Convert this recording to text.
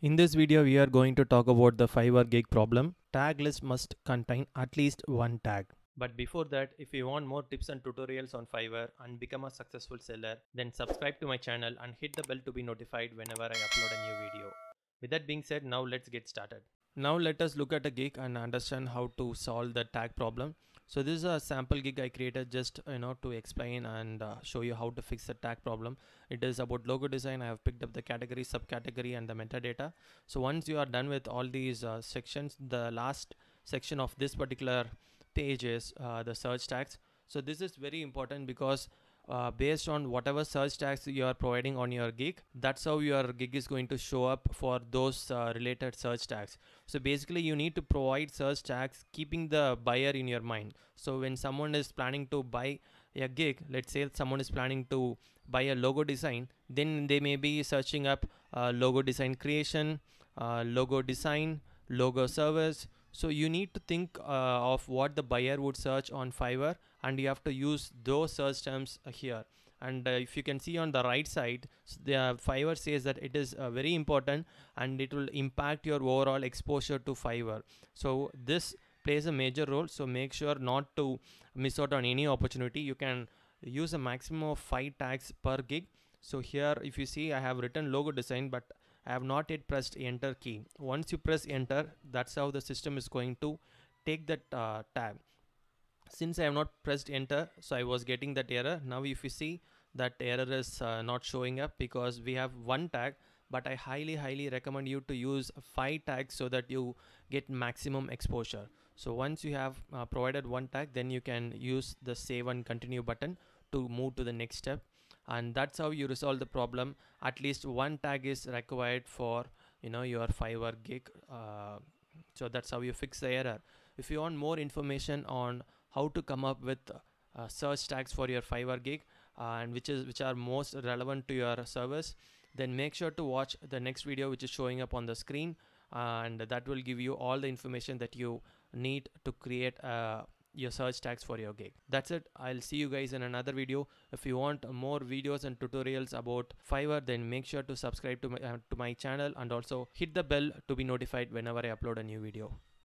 In this video, we are going to talk about the Fiverr gig problem. Tag list must contain at least one tag. But before that, if you want more tips and tutorials on Fiverr and become a successful seller, then subscribe to my channel and hit the bell to be notified whenever I upload a new video. With that being said, now let's get started. Now let us look at a gig and understand how to solve the tag problem. So this is a sample gig I created just you know to explain and uh, show you how to fix the tag problem. It is about logo design. I have picked up the category, subcategory and the metadata. So once you are done with all these uh, sections, the last section of this particular page is uh, the search tags. So this is very important because uh, based on whatever search tags you are providing on your gig that's how your gig is going to show up for those uh, related search tags so basically you need to provide search tags keeping the buyer in your mind so when someone is planning to buy a gig let's say someone is planning to buy a logo design then they may be searching up uh, logo design creation uh, logo design logo service so you need to think uh, of what the buyer would search on Fiverr and you have to use those search terms uh, here. And uh, if you can see on the right side, the uh, Fiverr says that it is uh, very important and it will impact your overall exposure to Fiverr. So this plays a major role. So make sure not to miss out on any opportunity. You can use a maximum of five tags per gig. So here, if you see, I have written logo design, but I have not yet pressed enter key. Once you press enter, that's how the system is going to take that uh, tab. Since I have not pressed enter, so I was getting that error. Now if you see that error is uh, not showing up because we have one tag but I highly highly recommend you to use five tags so that you get maximum exposure. So once you have uh, provided one tag then you can use the save and continue button to move to the next step and that's how you resolve the problem at least one tag is required for you know your fiverr gig uh, so that's how you fix the error if you want more information on how to come up with uh, search tags for your fiverr gig uh, and which is which are most relevant to your service then make sure to watch the next video which is showing up on the screen and that will give you all the information that you need to create a your search tags for your gig. That's it. I'll see you guys in another video. If you want more videos and tutorials about Fiverr, then make sure to subscribe to my, uh, to my channel and also hit the bell to be notified whenever I upload a new video.